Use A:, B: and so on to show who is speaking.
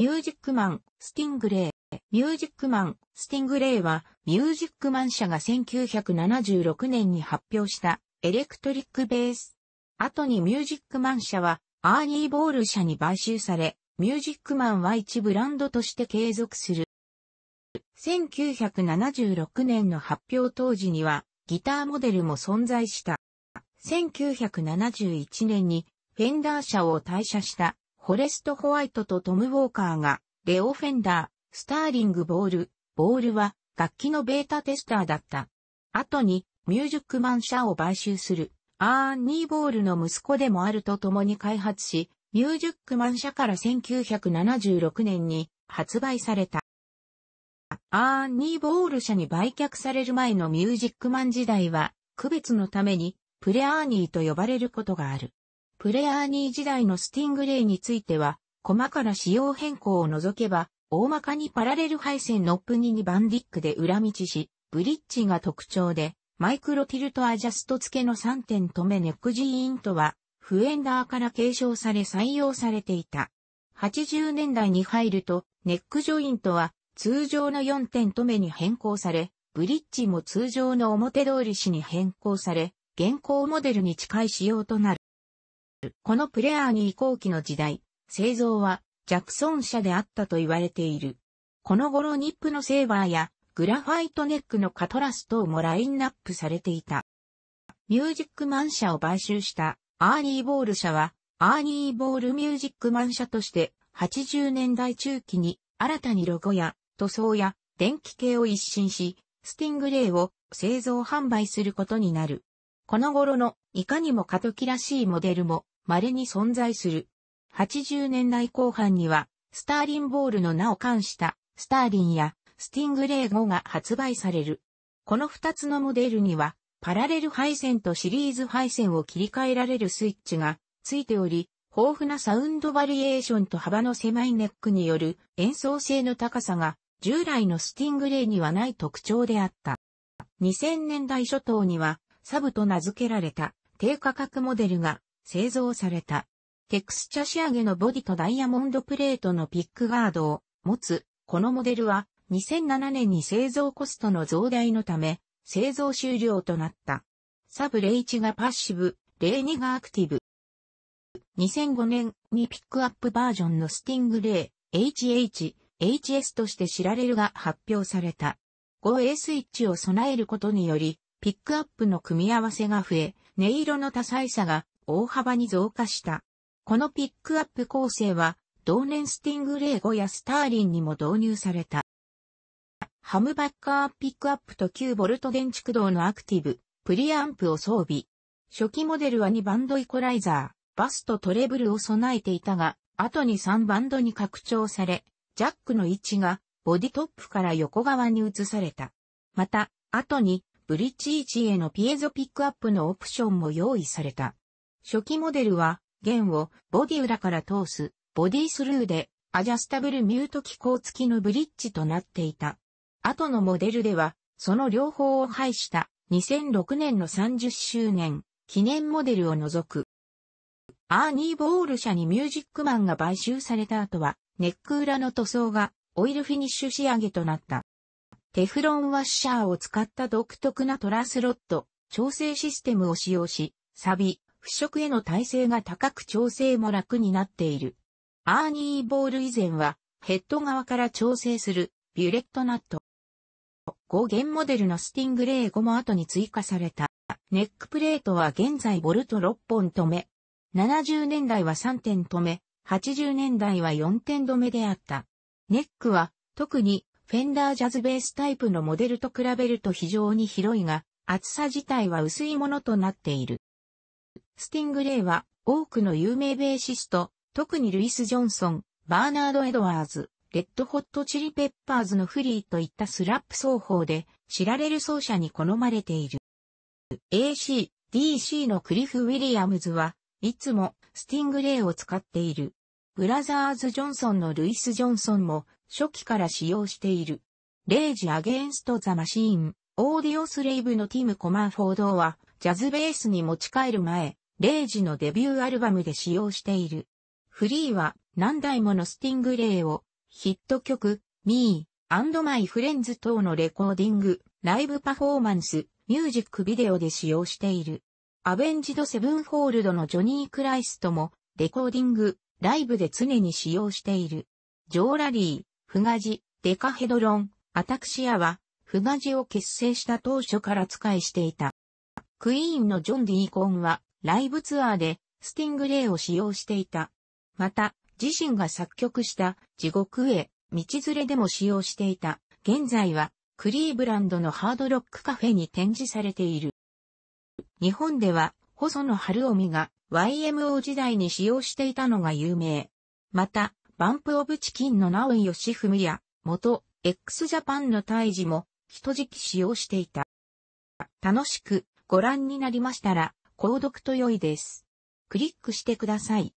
A: ミュージックマン、スティングレイ。ミュージックマン、スティングレイは、ミュージックマン社が1976年に発表したエレクトリックベース。後にミュージックマン社は、アーニーボール社に買収され、ミュージックマンは一ブランドとして継続する。1976年の発表当時には、ギターモデルも存在した。1971年に、フェンダー社を退社したフォレスト・ホワイトとトム・ウォーカーが、レオ・フェンダー、スターリング・ボール、ボールは、楽器のベータテスターだった。後に、ミュージックマン社を買収する、アーニー・ボールの息子でもあると共に開発し、ミュージックマン社から1976年に発売された。アーニー・ボール社に売却される前のミュージックマン時代は、区別のために、プレアーニーと呼ばれることがある。プレアーニー時代のスティングレイについては、細かな仕様変更を除けば、大まかにパラレル配線のプニにバンディックで裏道し、ブリッジが特徴で、マイクロティルトアジャスト付けの3点止めネックジイントは、フエンダーから継承され採用されていた。80年代に入ると、ネックジョイントは通常の4点止めに変更され、ブリッジも通常の表通りしに変更され、現行モデルに近い仕様となる。このプレアーニー後期の時代、製造はジャクソン社であったと言われている。この頃ニップのセーバーやグラファイトネックのカトラス等もラインナップされていた。ミュージックマン社を買収したアーニーボール社はアーニーボールミュージックマン社として80年代中期に新たにロゴや塗装や電気系を一新し、スティングレイを製造販売することになる。この頃のいかにも過渡期らしいモデルも稀に存在する。80年代後半には、スターリンボールの名を冠した、スターリンや、スティングレー5が発売される。この2つのモデルには、パラレル配線とシリーズ配線を切り替えられるスイッチがついており、豊富なサウンドバリエーションと幅の狭いネックによる演奏性の高さが従来のスティングレイにはない特徴であった。2000年代初頭にはサブと名付けられた低価格モデルが製造された。テクスチャ仕上げのボディとダイヤモンドプレートのピックガードを持つ、このモデルは2007年に製造コストの増大のため、製造終了となった。サブ0 1がパッシブ、0 2がアクティブ。2005年にピックアップバージョンのスティングレイ、HH、HS として知られるが発表された。5A スイッチを備えることにより、ピックアップの組み合わせが増え、音色の多彩さが大幅に増加した。このピックアップ構成は、同年スティングレー5やスターリンにも導入された。ハムバッカーピックアップと 9V 電池駆動のアクティブ、プリアンプを装備。初期モデルは2バンドイコライザー、バスとトレブルを備えていたが、後に3バンドに拡張され、ジャックの位置がボディトップから横側に移された。また、後にブリッジ位置へのピエゾピックアップのオプションも用意された。初期モデルは、弦をボディ裏から通す、ボディスルーで、アジャスタブルミュート機構付きのブリッジとなっていた。後のモデルでは、その両方を配した2006年の30周年記念モデルを除く。アーニー・ボール社にミュージックマンが買収された後は、ネック裏の塗装がオイルフィニッシュ仕上げとなった。テフロンワッシャーを使った独特なトラスロット、調整システムを使用し、サビ、腐食への耐性が高く調整も楽になっている。アーニーボール以前は、ヘッド側から調整する、ビュレットナット。5弦モデルのスティングレー5も後に追加された。ネックプレートは現在ボルト6本止め。70年代は3点止め、80年代は4点止めであった。ネックは、特に、フェンダージャズベースタイプのモデルと比べると非常に広いが、厚さ自体は薄いものとなっている。スティングレイは多くの有名ベーシスト、特にルイス・ジョンソン、バーナード・エドワーズ、レッドホットチリペッパーズのフリーといったスラップ奏法で知られる奏者に好まれている。AC、DC のクリフ・ウィリアムズはいつもスティングレイを使っている。ブラザーズ・ジョンソンのルイス・ジョンソンも初期から使用している。レイジ・アゲンスト・ザ・マシーン、オーディオスレイブのティム・コマンフォードはジャズベースに持ち帰る前、レイジのデビューアルバムで使用している。フリーは何台ものスティングレイをヒット曲、Me and My Friends 等のレコーディング、ライブパフォーマンス、ミュージックビデオで使用している。アベンジドセブンホールドのジョニー・クライストもレコーディング、ライブで常に使用している。ジョーラリー、フガジ、デカヘドロン、アタクシアは、フガジを結成した当初から使いしていた。クイーンのジョン・ディーコンは、ライブツアーでスティングレイを使用していた。また、自身が作曲した地獄へ道連れでも使用していた。現在はクリーブランドのハードロックカフェに展示されている。日本では細野晴臣が YMO 時代に使用していたのが有名。また、バンプオブチキンの直井義文や元 x ジャパンの胎児も人時期使用していた。楽しくご覧になりましたら、購読と良いです。クリックしてください。